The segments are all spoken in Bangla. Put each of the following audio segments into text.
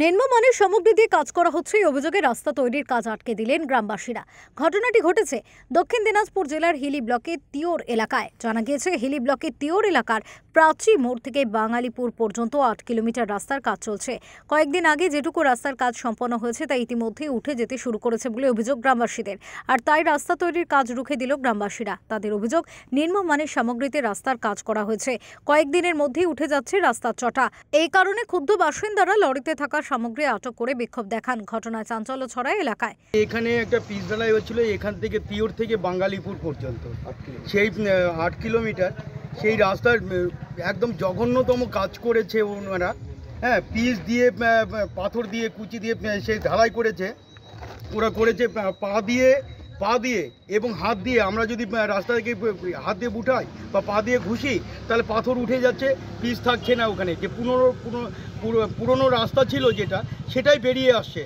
নিম্নমানের সামগ্রী দিয়ে কাজ করা হচ্ছে এই অভিযোগে রাস্তা তৈরির কাজ আটকে দিলেন গ্রামবাসীরা ঘটনাটি ঘটেছে দক্ষিণ দিনাজপুর জেলার হিলি ব্লকের তিওর এলাকায় জানা গিয়েছে হিলি ব্লকের তিওর এলাকার প্রাচী মোড় থেকে বাঙালিপুর পর্যন্ত আট কিলোমিটার রাস্তার কাজ চলছে কয়েকদিন আগে যেটুকু রাস্তার কাজ সম্পন্ন হয়েছে তা ইতিমধ্যেই উঠে যেতে শুরু করেছে বলে অভিযোগ গ্রামবাসীদের আর তাই রাস্তা তৈরির কাজ রুখে দিল গ্রামবাসীরা তাদের অভিযোগ নিম্নমানের সামগ্রীতে রাস্তার কাজ করা হয়েছে কয়েকদিনের মধ্যেই উঠে যাচ্ছে রাস্তার চটা এই কারণে ক্ষুব্ধ বাসিন্দারা লরিতে থাকা সামগ্রী আটক করে বিক্ষোভ দেখান ঘটনা চাঞ্চল্য ছড়ায় এলাকায় এখানে একটা পিস ঢালাই হচ্ছিল এখান থেকে পিওর থেকে বাঙালিপুর পর্যন্ত সেই আট কিলোমিটার সেই রাস্তার একদম জঘন্যতম কাজ করেছে ওনারা হ্যাঁ পিস দিয়ে পাথর দিয়ে কুচি দিয়ে সেই ঢালাই করেছে ওরা করেছে পা দিয়ে পা দিয়ে এবং হাত দিয়ে আমরা যদি রাস্তা থেকে হাত দিয়ে উঠাই বা পা দিয়ে ঘুষি তাহলে পাথর উঠে যাচ্ছে পিস থাকছে না ওখানে যে পুরনো পুরনো রাস্তা ছিল যেটা সেটাই বেরিয়ে আসছে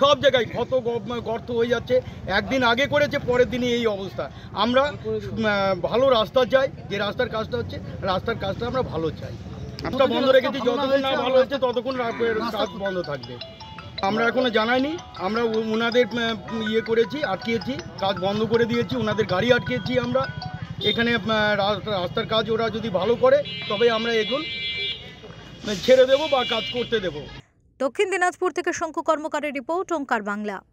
সব জায়গায় কত গর্ত হয়ে যাচ্ছে একদিন আগে করেছে পরের দিনই এই অবস্থা আমরা ভালো রাস্তা চাই যে রাস্তার কাজটা হচ্ছে রাস্তার কাজটা আমরা ভালো চাই রাস্তা বন্ধ রেখেছি যতক্ষণ না ভালো হচ্ছে ততক্ষণ কাজ বন্ধ থাকবে আমরা এখনো জানাইনি আমরা ওনাদের ইয়ে করেছি আটকিয়েছি কাজ বন্ধ করে দিয়েছি ওনাদের গাড়ি আটকিয়েছি আমরা এখানে রাস্তার কাজ ওরা যদি ভালো করে তবে আমরা এগুলো ছেড়ে দেব বা কাজ করতে দেব দক্ষিণ দিনাজপুর থেকে শঙ্কু কর্মকারের রিপোর্ট ওঙ্কার বাংলা